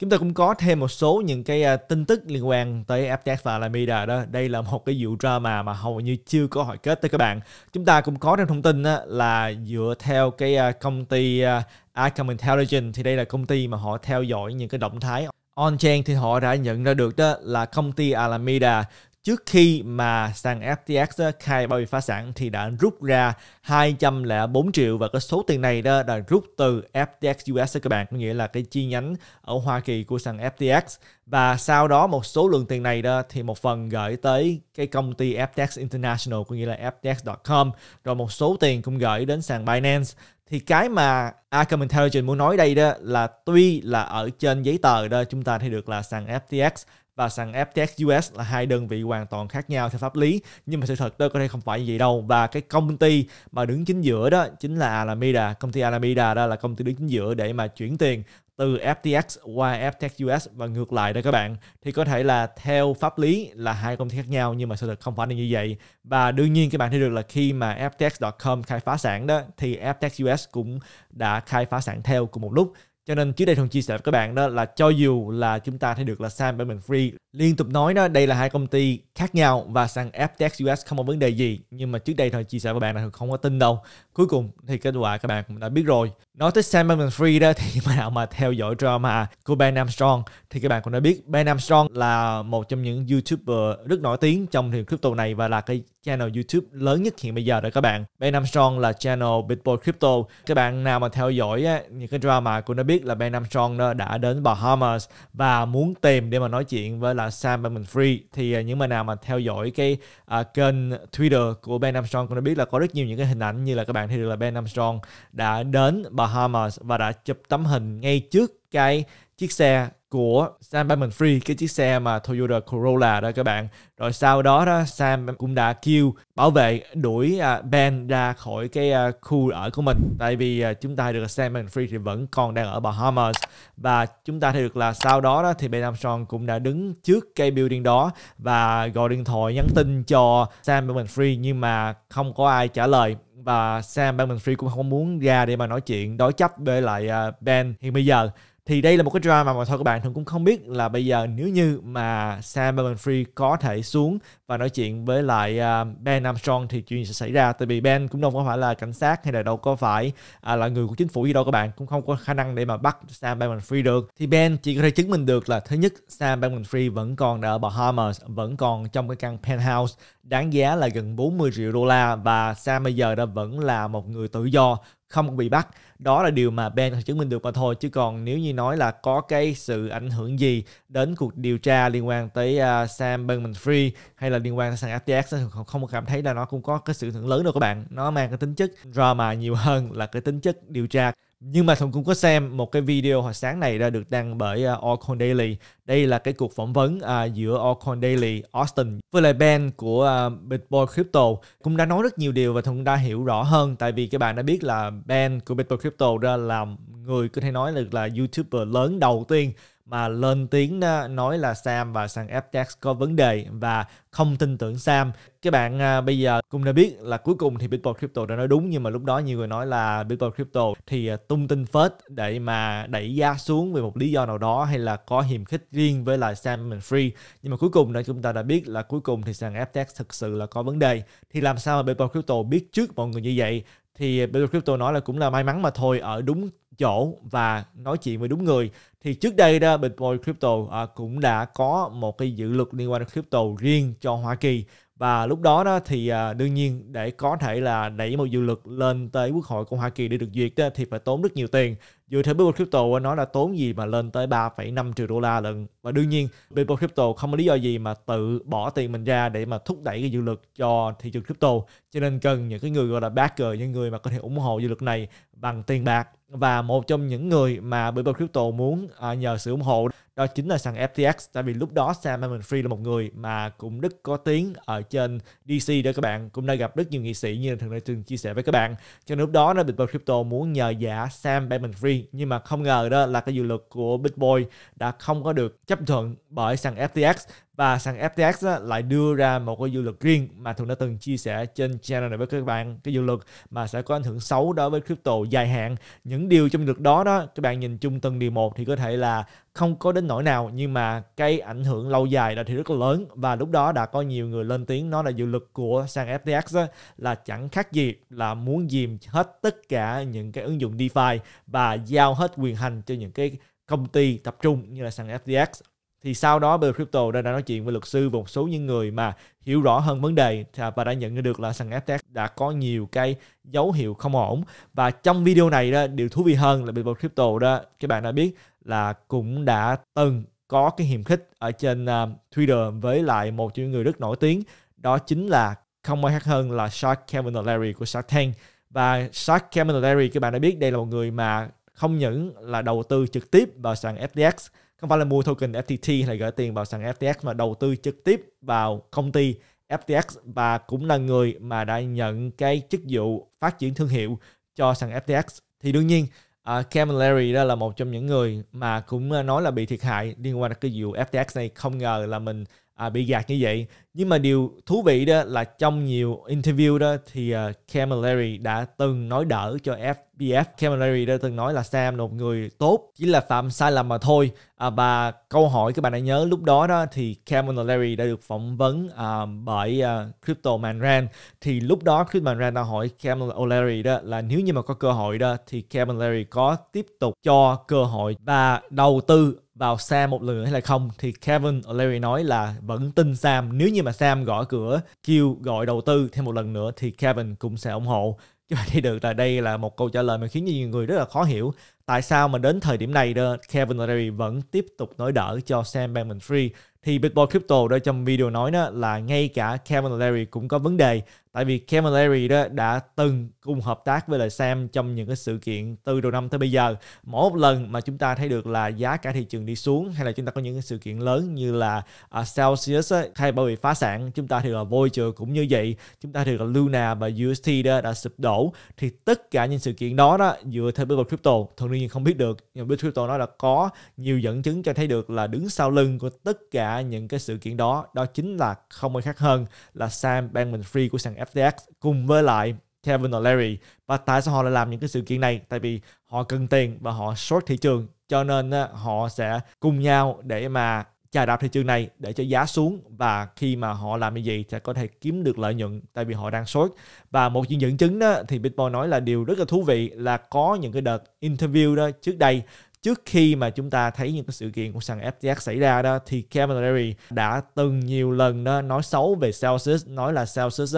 Chúng ta cũng có thêm một số những cái à, tin tức liên quan tới FTX và Alameda đó. Đây là một cái vụ drama mà hầu như chưa có hồi kết tới các bạn. Chúng ta cũng có thêm thông tin á là dựa theo cái à, công ty Arkham à, Intelligence thì đây là công ty mà họ theo dõi những cái động thái on-chain thì họ đã nhận ra được đó là công ty Alameda trước khi mà sàn FTX khai bao bị phá sản thì đã rút ra 204 triệu và cái số tiền này đó đã rút từ FTX US các bạn có nghĩa là cái chi nhánh ở Hoa Kỳ của sàn FTX và sau đó một số lượng tiền này đó thì một phần gửi tới cái công ty FTX International có nghĩa là FTX.com rồi một số tiền cũng gửi đến sàn Binance thì cái mà Arkham Intelligence muốn nói đây đó là tuy là ở trên giấy tờ đó chúng ta thấy được là sàn FTX và sàn FTX US là hai đơn vị hoàn toàn khác nhau theo pháp lý nhưng mà sự thật đó có thể không phải như vậy đâu và cái công ty mà đứng chính giữa đó chính là Alameda công ty Alameda đó là công ty đứng chính giữa để mà chuyển tiền từ FTX qua FTX US và ngược lại đó các bạn thì có thể là theo pháp lý là hai công ty khác nhau nhưng mà sự thật không phải là như vậy và đương nhiên các bạn thấy được là khi mà FTX.com khai phá sản đó thì FTX US cũng đã khai phá sản theo cùng một lúc cho nên trước đây thông chia sẻ với các bạn đó là cho dù là chúng ta thấy được là Sam Bankman Free liên tục nói đó đây là hai công ty khác nhau và sang FTX US không có vấn đề gì nhưng mà trước đây thôi chia sẻ với bạn là không có tin đâu cuối cùng thì kết quả các bạn cũng đã biết rồi nói tới Sam bankman Free đó thì mà nào mà theo dõi drama của Ben Armstrong thì các bạn cũng đã biết Ben Armstrong là một trong những YouTuber rất nổi tiếng trong thị crypto này và là cái channel YouTube lớn nhất hiện bây giờ rồi các bạn. Ben Armstrong là channel Bitboy Crypto. Các bạn nào mà theo dõi á, những cái drama của nó biết là Ben Armstrong đó đã đến Bahamas và muốn tìm để mà nói chuyện với là Sam bankman Free thì à, những mà nào mà theo dõi cái uh, kênh Twitter của Ben Armstrong cũng đã biết là có rất nhiều những cái hình ảnh như là các bạn hạn thì là Ben Armstrong đã đến Bahamas và đã chụp tấm hình ngay trước cái chiếc xe của Sam Bankman Free cái chiếc xe mà Toyota Corolla đó các bạn rồi sau đó đó Sam cũng đã kêu bảo vệ đuổi à, Ben ra khỏi cái à, khu ở của mình tại vì à, chúng ta được là Sam Bankman Free thì vẫn còn đang ở Bahamas và chúng ta thấy được là sau đó đó thì Ben Armstrong cũng đã đứng trước cái building đó và gọi điện thoại nhắn tin cho Sam Bankman Free nhưng mà không có ai trả lời và Sam Bankman-Fried cũng không muốn ra để mà nói chuyện đối chấp với lại à, Ben hiện bây giờ thì đây là một cái drama mà thôi các bạn thường cũng không biết là bây giờ nếu như mà Sam Bankman-Fried có thể xuống và nói chuyện với lại à, Ben Armstrong thì chuyện gì sẽ xảy ra tại vì Ben cũng đâu có phải là cảnh sát hay là đâu có phải à, là người của chính phủ gì đâu các bạn cũng không có khả năng để mà bắt Sam Bankman-Fried được thì Ben chỉ có thể chứng minh được là thứ nhất Sam Bankman-Fried vẫn còn ở Bahamas vẫn còn trong cái căn penthouse đáng giá là gần 40 triệu đô la và Sam bây giờ đã vẫn là một người tự do không bị bắt đó là điều mà Ben có chứng minh được mà thôi chứ còn nếu như nói là có cái sự ảnh hưởng gì đến cuộc điều tra liên quan tới uh, Sam Bankman Free hay là liên quan tới sàn FTX không, không cảm thấy là nó cũng có cái sự ảnh hưởng lớn đâu các bạn nó mang cái tính chất drama nhiều hơn là cái tính chất điều tra nhưng mà thùng cũng có xem một cái video hồi sáng này ra được đăng bởi uh, à, Orcon Daily. Đây là cái cuộc phỏng vấn uh, giữa Orcon Daily Austin với lại Ben của uh, Bitboy Crypto cũng đã nói rất nhiều điều và Thuận đã hiểu rõ hơn tại vì các bạn đã biết là Ben của Bitboy Crypto ra là người có thể nói được là YouTuber lớn đầu tiên mà lên tiếng nói là Sam và sàn FTX có vấn đề và không tin tưởng Sam. Các bạn à, bây giờ cũng đã biết là cuối cùng thì Bitcoin Crypto đã nói đúng nhưng mà lúc đó nhiều người nói là Bitcoin Crypto thì à, tung tin phết để mà đẩy giá xuống vì một lý do nào đó hay là có hiềm khích riêng với lại Sam and Free. Nhưng mà cuối cùng đã chúng ta đã biết là cuối cùng thì sàn FTX thực sự là có vấn đề. Thì làm sao mà Bitcoin Crypto biết trước mọi người như vậy? Thì Bitcoin Crypto nói là cũng là may mắn mà thôi ở đúng chỗ và nói chuyện với đúng người thì trước đây đó Bitcoin Crypto à, cũng đã có một cái dự luật liên quan đến crypto riêng cho Hoa Kỳ và lúc đó đó thì à, đương nhiên để có thể là đẩy một dự luật lên tới quốc hội của Hoa Kỳ để được duyệt đó, thì phải tốn rất nhiều tiền dựa theo Bitcoin Crypto nó là tốn gì mà lên tới 3,5 triệu đô la lần và đương nhiên Bitcoin Crypto không có lý do gì mà tự bỏ tiền mình ra để mà thúc đẩy cái dự luật cho thị trường crypto cho nên cần những cái người gọi là backer những người mà có thể ủng hộ dự luật này bằng tiền bạc và một trong những người mà Bitcoin Crypto muốn à, nhờ sự ủng hộ đó chính là sàn FTX tại vì lúc đó Sam bankman Free là một người mà cũng rất có tiếng ở trên DC đó các bạn cũng đã gặp rất nhiều nghị sĩ như là thường đã từng chia sẻ với các bạn cho nên lúc đó nó Bitcoin Crypto muốn nhờ giả Sam bankman Free nhưng mà không ngờ đó là cái dự luật của Bitcoin đã không có được chấp thuận bởi sàn FTX và sàn FTX á, lại đưa ra một cái dự luật riêng mà Thuận đã từng chia sẻ trên channel này với các bạn cái dự luật mà sẽ có ảnh hưởng xấu đối với crypto dài hạn những điều trong dự luật đó đó các bạn nhìn chung từng điều một thì có thể là không có đến nỗi nào nhưng mà cái ảnh hưởng lâu dài là thì rất là lớn và lúc đó đã có nhiều người lên tiếng nó là dự lực của sàn FTX á, là chẳng khác gì là muốn dìm hết tất cả những cái ứng dụng DeFi và giao hết quyền hành cho những cái công ty tập trung như là sàn FTX thì sau đó Bill Crypto đã, đã nói chuyện với luật sư và một số những người mà hiểu rõ hơn vấn đề và đã nhận được là sàn FTX đã có nhiều cái dấu hiệu không ổn và trong video này đó điều thú vị hơn là Bill Crypto đó các bạn đã biết là cũng đã từng có cái hiềm khích ở trên uh, Twitter với lại một trong người rất nổi tiếng đó chính là không ai khác hơn là Shark Kevin Larry của Shark Tank và Shark Kevin Larry các bạn đã biết đây là một người mà không những là đầu tư trực tiếp vào sàn FTX không phải là mua token FTT hay gửi tiền vào sàn FTX mà đầu tư trực tiếp vào công ty FTX và cũng là người mà đã nhận cái chức vụ phát triển thương hiệu cho sàn FTX thì đương nhiên uh, ờ, Kevin Larry đó là một trong những người mà cũng ờ, nói là bị thiệt hại liên quan đến cái vụ FTX này không ngờ là mình à, bị gạt như vậy nhưng mà điều thú vị đó là trong nhiều interview đó thì uh, à, Camilleri đã từng nói đỡ cho FBF Camilleri đã từng nói là Sam là một người tốt chỉ là phạm sai lầm mà thôi à, và câu hỏi các bạn đã nhớ lúc đó đó thì Camilleri đã được phỏng vấn uh, bởi uh, Crypto Manran thì lúc đó Crypto Man Manran đã hỏi Camilleri đó là nếu như mà có cơ hội đó thì Camilleri có tiếp tục cho cơ hội và đầu tư vào Sam một lần nữa hay là không thì Kevin O'Leary nói là vẫn tin Sam nếu như mà Sam gõ cửa kêu gọi đầu tư thêm một lần nữa thì Kevin cũng sẽ ủng hộ chứ mà thấy được là đây là một câu trả lời mà khiến nhiều người rất là khó hiểu tại sao mà đến thời điểm này đó, Kevin O'Leary vẫn tiếp tục nói đỡ cho Sam Bankman-Fried thì Big Crypto đó trong video nói đó là ngay cả Kevin O'Leary cũng có vấn đề tại vì Kevin O'Leary đó đã từng cùng hợp tác với lại Sam trong những cái sự kiện từ đầu năm tới bây giờ mỗi một lần mà chúng ta thấy được là giá cả thị trường đi xuống hay là chúng ta có những cái sự kiện lớn như là uh, Celsius hay bao bị phá sản chúng ta thì là Voyager cũng như vậy chúng ta thì là Luna và UST đó đã sụp đổ thì tất cả những sự kiện đó đó dựa theo Big Crypto thường đương nhiên không biết được nhưng Bitcrypto nói là có nhiều dẫn chứng cho thấy được là đứng sau lưng của tất cả những cái sự kiện đó đó chính là không ai khác hơn là Sam Bankman-Fried của sàn FTX cùng với lại Kevin O'Leary và tại sao họ lại làm những cái sự kiện này tại vì họ cần tiền và họ short thị trường cho nên họ sẽ cùng nhau để mà chà đạp thị trường này để cho giá xuống và khi mà họ làm như vậy sẽ có thể kiếm được lợi nhuận tại vì họ đang short và một những dẫn chứng đó thì Bitcoin nói là điều rất là thú vị là có những cái đợt interview đó trước đây trước khi mà chúng ta thấy những cái sự kiện của sàn FTX xảy ra đó thì Kevin Larry đã từng nhiều lần đó nói xấu về Celsius nói là Celsius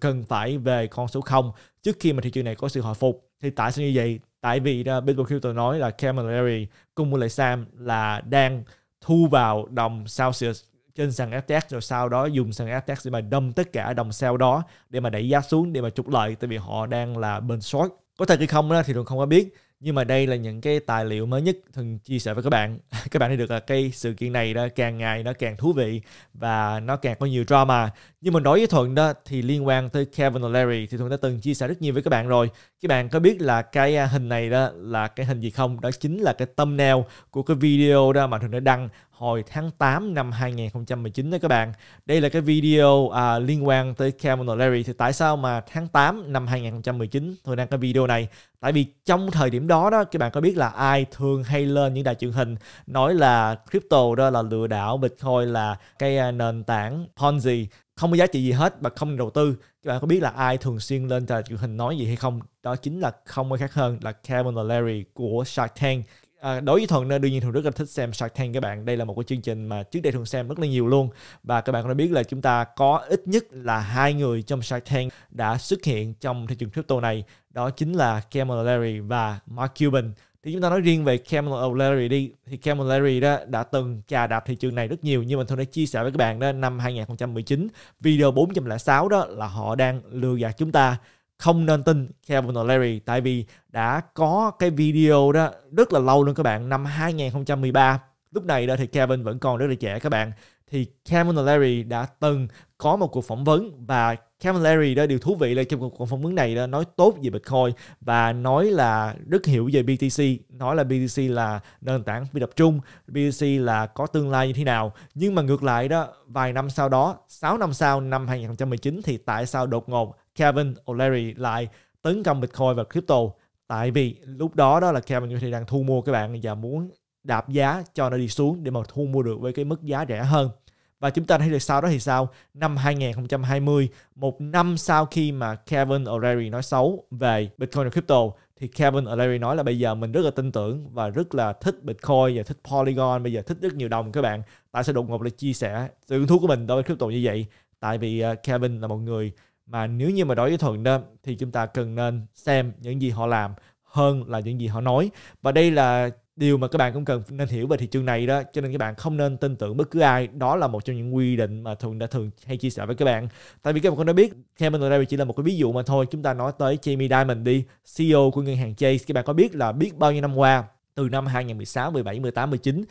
cần phải về con số 0 trước khi mà thị trường này có sự hồi phục thì tại sao như vậy tại vì đó, Bitcoin Crypto nói là Kevin Larry cùng với lại Sam là đang thu vào đồng Celsius trên sàn FTX rồi sau đó dùng sàn FTX để mà đâm tất cả đồng sell đó để mà đẩy giá xuống để mà trục lợi tại vì họ đang là bên short có thật hay không đó thì thường không có biết nhưng mà đây là những cái tài liệu mới nhất thường chia sẻ với các bạn các bạn thấy được là cái sự kiện này đó càng ngày nó càng thú vị và nó càng có nhiều drama nhưng mà đối với thuận đó thì liên quan tới Kevin O'Leary thì thuận đã từng chia sẻ rất nhiều với các bạn rồi các bạn có biết là cái à, hình này đó là cái hình gì không đó chính là cái thumbnail của cái video đó mà thuận đã đăng hồi tháng 8 năm 2019 đó các bạn. Đây là cái video à, liên quan tới Cameron Larry thì tại sao mà tháng 8 năm 2019 tôi đang cái video này? Tại vì trong thời điểm đó đó các bạn có biết là ai thường hay lên những đài truyền hình nói là crypto đó là lừa đảo, Bitcoin là cái à, nền tảng Ponzi không có giá trị gì hết và không đầu tư các bạn có biết là ai thường xuyên lên đài truyền hình nói gì hay không đó chính là không ai khác hơn là Cameron Larry của Shark Tank À, đối với thuận đương nhiên thuận rất là thích xem Shark Tank các bạn đây là một cái chương trình mà trước đây thuận xem rất là nhiều luôn và các bạn đã biết là chúng ta có ít nhất là hai người trong Shark Tank đã xuất hiện trong thị trường crypto này đó chính là Cameron Larry và Mark Cuban thì chúng ta nói riêng về Cameron O'Leary đi thì Cameron O'Leary đó đã từng trà đạp thị trường này rất nhiều nhưng mà tôi đã chia sẻ với các bạn đó năm 2019 video 406 đó là họ đang lừa gạt chúng ta không nên tin Kevin O'Leary tại vì đã có cái video đó rất là lâu luôn các bạn năm 2013 lúc này đó thì Kevin vẫn còn rất là trẻ các bạn thì Kevin O'Leary đã từng có một cuộc phỏng vấn và Kevin O'Leary đó điều thú vị là trong cuộc phỏng vấn này đó nói tốt về Bitcoin và nói là rất hiểu về BTC nói là BTC là nền tảng phi tập trung BTC là có tương lai như thế nào nhưng mà ngược lại đó vài năm sau đó 6 năm sau năm 2019 thì tại sao đột ngột Kevin O'Leary lại tấn công Bitcoin và crypto tại vì lúc đó đó là Kevin O'Leary đang thu mua các bạn và muốn đạp giá cho nó đi xuống để mà thu mua được với cái mức giá rẻ hơn. Và chúng ta thấy được sau đó thì sao? Năm 2020, một năm sau khi mà Kevin O'Leary nói xấu về Bitcoin và crypto, thì Kevin O'Leary nói là bây giờ mình rất là tin tưởng và rất là thích Bitcoin và thích Polygon, bây giờ thích rất nhiều đồng các bạn. Tại sao đột ngột lại chia sẻ sự hứng thú của mình đối với crypto như vậy? Tại vì ờ, Kevin là một người mà nếu như mà đối với thuận đó thì chúng ta cần nên xem những gì họ làm hơn là những gì họ nói và đây là điều mà các bạn cũng cần nên hiểu về thị trường này đó cho nên các bạn không nên tin tưởng bất cứ ai đó là một trong những quy định mà thường đã thường hay chia sẻ với các bạn tại vì các bạn cũng đã biết theo mình ở đây chỉ là một cái ví dụ mà thôi chúng ta nói tới Jamie Dimon đi CEO của ngân hàng Chase các bạn có biết là biết bao nhiêu năm qua từ năm 2016, 17, 18, 19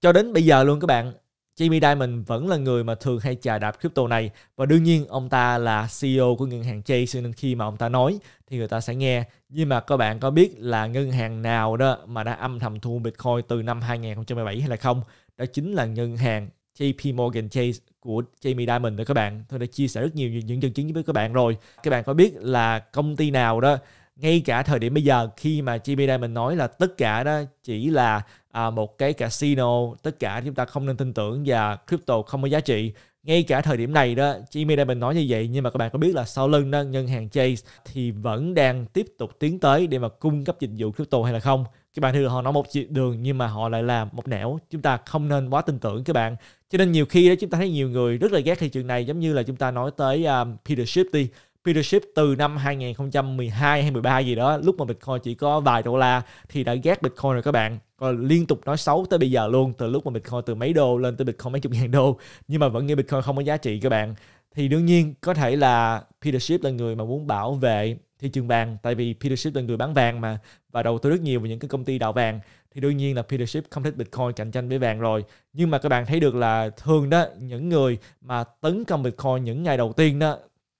cho đến bây giờ luôn các bạn Jamie Dimon vẫn là người mà thường hay chà đạp crypto này và đương nhiên ông ta là CEO của ngân hàng Chase nên khi mà ông ta nói thì người ta sẽ nghe. Nhưng mà các bạn có biết là ngân hàng nào đó mà đã âm thầm thu Bitcoin từ năm 2017 hay là không? Đó chính là ngân hàng JP Morgan Chase của Jamie Dimon đó các bạn. Tôi đã chia sẻ rất nhiều những dẫn chứng với các bạn rồi. Các bạn có biết là công ty nào đó ngay cả thời điểm bây giờ khi mà Jimmy Diamond nói là tất cả đó chỉ là à, một cái casino tất cả chúng ta không nên tin tưởng và crypto không có giá trị ngay cả thời điểm này đó Jimmy Diamond nói như vậy nhưng mà các bạn có biết là sau lưng đó ngân hàng Chase thì vẫn đang tiếp tục tiến tới để mà cung cấp dịch vụ crypto hay là không các bạn thường họ nói một đường nhưng mà họ lại làm một nẻo chúng ta không nên quá tin tưởng các bạn cho nên nhiều khi đó chúng ta thấy nhiều người rất là ghét thị trường này giống như là chúng ta nói tới um, Peter đi leadership từ năm 2012 hay 13 gì đó lúc mà Bitcoin chỉ có vài đô la thì đã ghét Bitcoin rồi các bạn còn liên tục nói xấu tới bây giờ luôn từ lúc mà Bitcoin từ mấy đô lên tới Bitcoin mấy chục ngàn đô nhưng mà vẫn nghĩ Bitcoin không có giá trị các bạn thì đương nhiên có thể là Peter Schiff là người mà muốn bảo vệ thị trường vàng tại vì Peter Schiff là người bán vàng mà và đầu tư rất nhiều vào những cái công ty đào vàng thì đương nhiên là Peter Schiff không thích Bitcoin cạnh tranh với vàng rồi nhưng mà các bạn thấy được là thường đó những người mà tấn công Bitcoin những ngày đầu tiên đó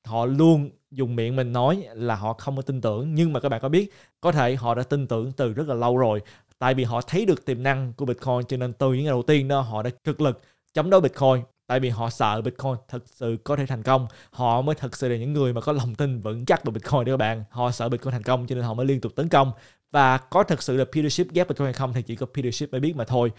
họ luôn dùng miệng mình nói là họ không có tin tưởng nhưng mà các bạn có biết có thể họ đã tin tưởng từ rất là lâu rồi tại vì họ thấy được tiềm năng của Bitcoin cho nên từ những ngày đầu tiên đó họ đã cực lực chống đối Bitcoin tại vì họ sợ Bitcoin thật sự có thể thành công họ mới thật sự là những người mà có lòng tin vững chắc vào Bitcoin đấy các bạn họ sợ Bitcoin thành công cho nên họ mới liên tục tấn công và có thật sự là leadership ghép Bitcoin hay không thì chỉ có leadership mới biết mà thôi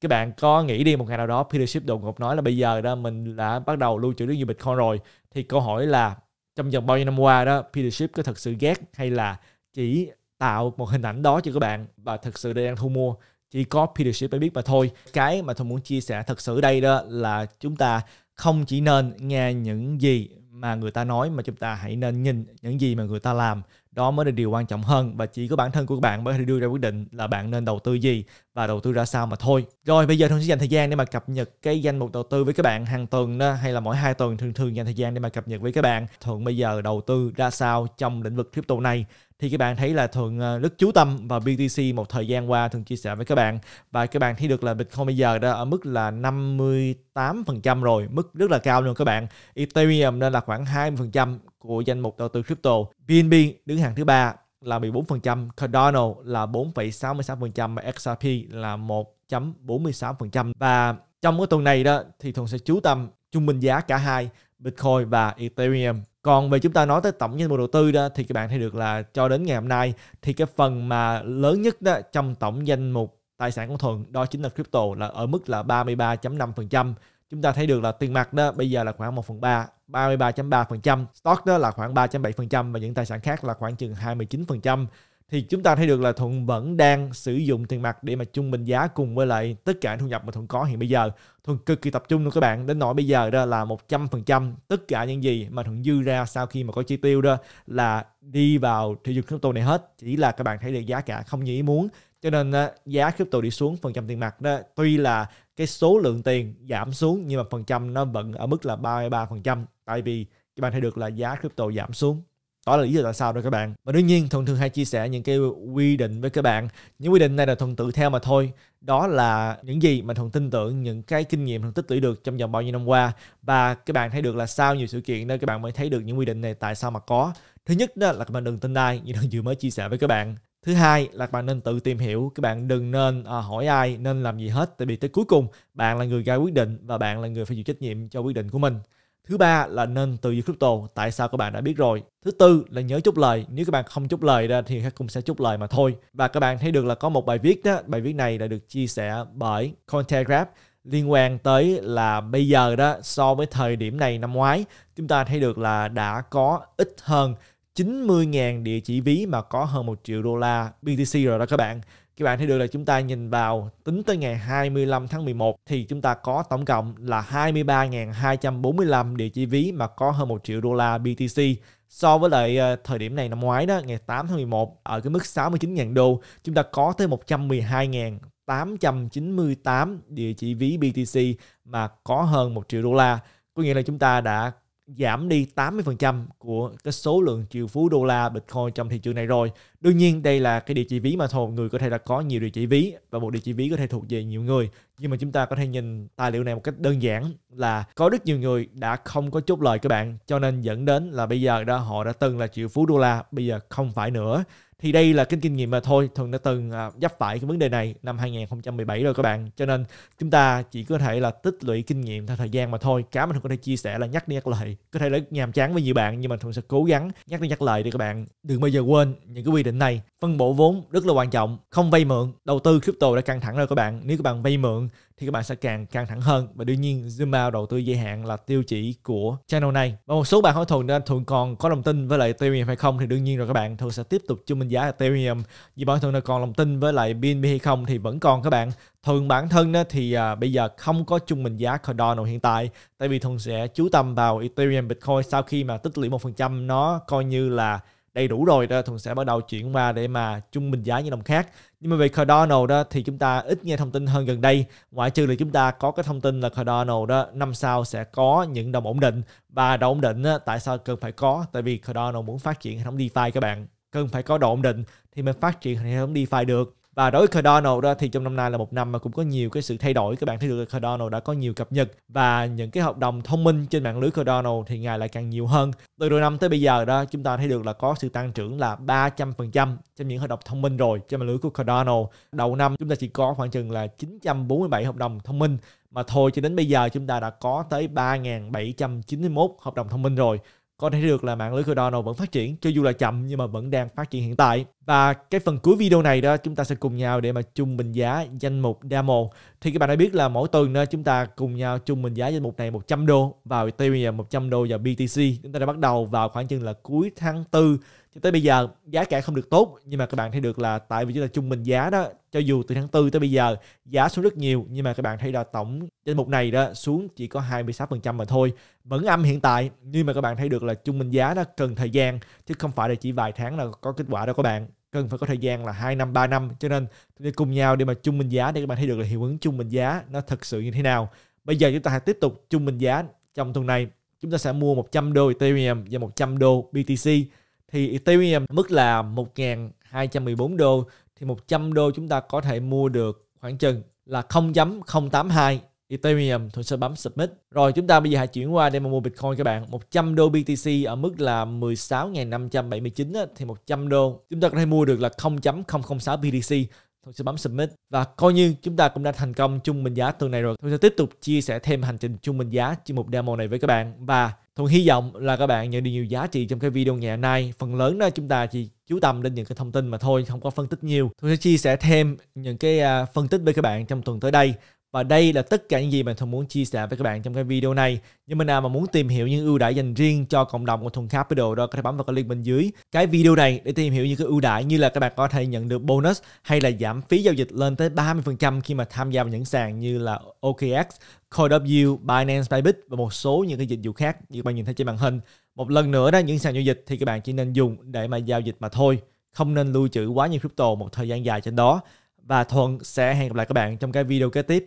các bạn có nghĩ đi một ngày nào đó Peter Schiff đột ngột nói là bây giờ đó mình đã bắt đầu lưu trữ rất nhiều Bitcoin rồi thì câu hỏi là trong vòng bao nhiêu năm qua đó Peter Schiff có thật sự ghét hay là chỉ tạo một hình ảnh đó cho các bạn và thật sự đang thu mua chỉ có Peter Schiff mới biết mà thôi cái mà tôi muốn chia sẻ thật sự đây đó là chúng ta không chỉ nên nghe những gì mà người ta nói mà chúng ta hãy nên nhìn những gì mà người ta làm đó mới là điều quan trọng hơn và chỉ có bản thân của các bạn mới thể đưa ra quyết định là bạn nên đầu tư gì và đầu tư ra sao mà thôi rồi bây giờ thường sẽ dành thời gian để mà cập nhật cái danh mục đầu tư với các bạn hàng tuần đó hay là mỗi hai tuần thường thường dành thời gian để mà cập nhật với các bạn thuận bây giờ đầu tư ra sao trong lĩnh vực crypto này thì các bạn thấy là thường ờ, rất chú tâm vào BTC một thời gian qua thường chia sẻ với các bạn và các bạn thấy được là Bitcoin bây giờ đã ở mức là 58% rồi, mức rất là cao luôn các bạn. Ethereum nên là khoảng 20% của danh mục đầu tư crypto. BNB đứng hàng thứ ba là 14%, Cardano là 4,66% XRP là 1.46% và trong cái tuần này đó thì thường sẽ chú tâm trung bình giá cả hai Bitcoin và Ethereum còn về chúng ta nói tới tổng danh mục đầu tư đó thì các bạn thấy được là cho đến ngày hôm nay thì cái phần mà lớn nhất đó trong tổng danh mục tài sản của Thuận đó chính là crypto là ở mức là 33.5%. Chúng ta thấy được là tiền mặt đó bây giờ là khoảng 1 phần 3, 33.3%, stock đó là khoảng 3.7% và những tài sản khác là khoảng chừng 29% thì chúng ta thấy được là Thuận vẫn đang sử dụng tiền mặt để mà trung bình giá cùng với lại tất cả thu nhập mà Thuận có hiện bây giờ. Thuận cực kỳ tập trung luôn các bạn, đến nỗi bây giờ đó là 100% tất cả những gì mà Thuận dư ra sau khi mà có chi tiêu đó là đi vào thị trường crypto này hết. Chỉ là các bạn thấy được giá cả không như ý muốn. Cho nên giá crypto đi xuống phần trăm tiền mặt đó tuy là cái số lượng tiền giảm xuống nhưng mà phần trăm nó vẫn ở mức là 33%. Tại vì các bạn thấy được là giá crypto giảm xuống đó là lý do tại sao đó các bạn và đương nhiên thuần thường hay chia sẻ những cái quy định với các bạn những quy định này là thuần tự theo mà thôi đó là những gì mà thuần tin tưởng những cái kinh nghiệm thuần tích lũy được trong vòng bao nhiêu năm qua và các bạn thấy được là sau nhiều sự kiện đó các bạn mới thấy được những quy định này tại sao mà có thứ nhất đó là các bạn đừng tin ai như đừng vừa mới chia sẻ với các bạn thứ hai là các bạn nên tự tìm hiểu các bạn đừng nên à, hỏi ai nên làm gì hết tại vì tới cuối cùng bạn là người ra quyết định và bạn là người phải chịu trách nhiệm cho quyết định của mình Thứ ba là nên tư duy crypto, tại sao các bạn đã biết rồi. Thứ tư là nhớ chốt lời, nếu các bạn không chốt lời ra thì cũng sẽ chốt lời mà thôi. Và các bạn thấy được là có một bài viết đó, bài viết này đã được chia sẻ bởi Cointelegraph liên quan tới là bây giờ đó so với thời điểm này năm ngoái chúng ta thấy được là đã có ít hơn 90.000 địa chỉ ví mà có hơn 1 triệu đô la BTC rồi đó các bạn các bạn thấy được là chúng ta nhìn vào tính tới ngày 25 tháng 11 thì chúng ta có tổng cộng là 23.245 địa chỉ ví mà có hơn 1 triệu đô la BTC. So với lại ờ, thời điểm này năm ngoái đó, ngày 8 tháng 11 ở cái mức 69.000 đô, chúng ta có tới 112.898 địa chỉ ví BTC mà có hơn 1 triệu đô la. Có nghĩa là chúng ta đã giảm đi 80% của cái số lượng triệu phú đô la Bitcoin trong thị trường này rồi. Đương nhiên đây là cái địa chỉ ví mà thôi, người có thể là có nhiều địa chỉ ví và một địa chỉ ví có thể thuộc về nhiều người. Nhưng mà chúng ta có thể nhìn tài liệu này một cách đơn giản là có rất nhiều người đã không có chốt lời các bạn cho nên dẫn đến là bây giờ đó họ đã từng là triệu phú đô la, bây giờ không phải nữa thì đây là cái kinh nghiệm mà thôi thường đã từng à, dấp phải cái vấn đề này năm 2017 rồi các bạn cho nên chúng ta chỉ có thể là tích lũy kinh nghiệm theo thời gian mà thôi cá mình không có thể chia sẻ là nhắc đi nhắc lại có thể là nhàm chán với nhiều bạn nhưng mà thường sẽ cố gắng nhắc đi nhắc lại để các bạn đừng bao giờ quên những cái quy định này phân bổ vốn rất là quan trọng không vay mượn đầu tư crypto đã căng thẳng rồi các bạn nếu các bạn vay mượn thì các bạn sẽ càng căng thẳng hơn và đương nhiên zoom out đầu tư dài hạn là tiêu chỉ của channel này và một số bạn hỏi thường nên thường còn có lòng tin với lại Ethereum hay không thì đương nhiên rồi các bạn thường sẽ tiếp tục chung minh giá Ethereum vì bản thân là còn lòng tin với lại BNB hay không thì vẫn còn các bạn thường bản thân đó thì à, bây giờ không có chung minh giá Cardano hiện tại tại vì thường sẽ chú tâm vào Ethereum Bitcoin sau khi mà tích lũy một phần trăm nó coi như là đầy đủ rồi đó thuận sẽ bắt đầu chuyển qua để mà trung bình giá những đồng khác nhưng mà về Cardano đó thì chúng ta ít nghe thông tin hơn gần đây ngoại trừ là chúng ta có cái thông tin là Cardano đó năm sau sẽ có những đồng ổn định và đồng ổn định đó, tại sao cần phải có tại vì Cardano muốn phát triển hệ thống DeFi các bạn cần phải có đồng ổn định thì mới phát triển hệ thống DeFi được và đối với Cardano đó thì trong năm nay là một năm mà cũng có nhiều cái sự thay đổi các bạn thấy được Cardano đã có nhiều cập nhật và những cái hợp đồng thông minh trên mạng lưới Cardano thì ngày lại càng nhiều hơn từ đầu năm tới bây giờ đó chúng ta thấy được là có sự tăng trưởng là 300% trong những hợp đồng thông minh rồi trên mạng lưới của Cardano đầu năm chúng ta chỉ có khoảng chừng là 947 hợp đồng thông minh mà thôi cho đến bây giờ chúng ta đã có tới 3.791 hợp đồng thông minh rồi có thể được là mạng lưới Cardano vẫn phát triển cho dù là chậm nhưng mà vẫn đang phát triển hiện tại và cái phần cuối video này đó chúng ta sẽ cùng nhau để mà chung bình giá danh mục demo. Thì các bạn đã biết là mỗi tuần đó chúng ta cùng nhau chung bình giá danh mục này 100 đô vào Ethereum và 100 đô vào BTC. Chúng ta đã bắt đầu vào khoảng chừng là cuối tháng 4 cho tới bây giờ giá cả không được tốt nhưng mà các bạn thấy được là tại vì chúng ta chung bình giá đó cho dù từ tháng 4 tới bây giờ giá xuống rất nhiều nhưng mà các bạn thấy là tổng danh mục này đó xuống chỉ có 26% mà thôi vẫn âm hiện tại nhưng mà các bạn thấy được là chung bình giá đó cần thời gian chứ không phải là chỉ vài tháng là có kết quả đâu các bạn cần phải có thời gian là 2 năm 3 năm cho nên chúng ta cùng nhau để mà chung minh giá để các bạn thấy được là hiệu ứng chung minh giá nó thật sự như thế nào bây giờ chúng ta hãy tiếp tục chung minh giá trong tuần này chúng ta sẽ mua 100 đô Ethereum và 100 đô BTC thì Ethereum mức là 1.214 đô thì 100 đô chúng ta có thể mua được khoảng chừng là 0.082 Ethereum tôi sẽ bấm Submit. Rồi chúng ta bây giờ hãy chuyển qua để mà mua Bitcoin các bạn. 100 đô BTC ở mức là 16.579 thì 100 đô chúng ta có thể mua được là 0.006 BTC. Tôi sẽ bấm Submit và coi như chúng ta cũng đã thành công chung bình giá tuần này rồi. Tôi sẽ tiếp tục chia sẻ thêm hành trình chung bình giá trên một demo này với các bạn và Thuận hy vọng là các bạn nhận được nhiều giá trị trong cái video ngày hôm nay. Phần lớn đó chúng ta chỉ chú tâm đến những cái thông tin mà thôi, không có phân tích nhiều. Tôi sẽ chia sẻ thêm những cái à, phân tích với các bạn trong tuần tới đây. Và đây là tất cả những gì mà Thuần muốn chia sẻ với các bạn trong cái video này. Nhưng mà nào mà muốn tìm hiểu những ưu đãi dành riêng cho cộng đồng của Thuần Capital đó có thể bấm vào cái link bên dưới cái video này để tìm hiểu những cái ưu đãi như là các bạn có thể nhận được bonus hay là giảm phí giao dịch lên tới 30% khi mà tham gia vào những sàn như là OKX, CoinW, Binance, Bybit và một số những cái dịch vụ khác như các bạn nhìn thấy trên màn hình. Một lần nữa đó những sàn giao dịch thì các bạn chỉ nên dùng để mà giao dịch mà thôi, không nên lưu trữ quá nhiều crypto một thời gian dài trên đó. Và Thuận sẽ hẹn gặp lại các bạn trong cái video kế tiếp.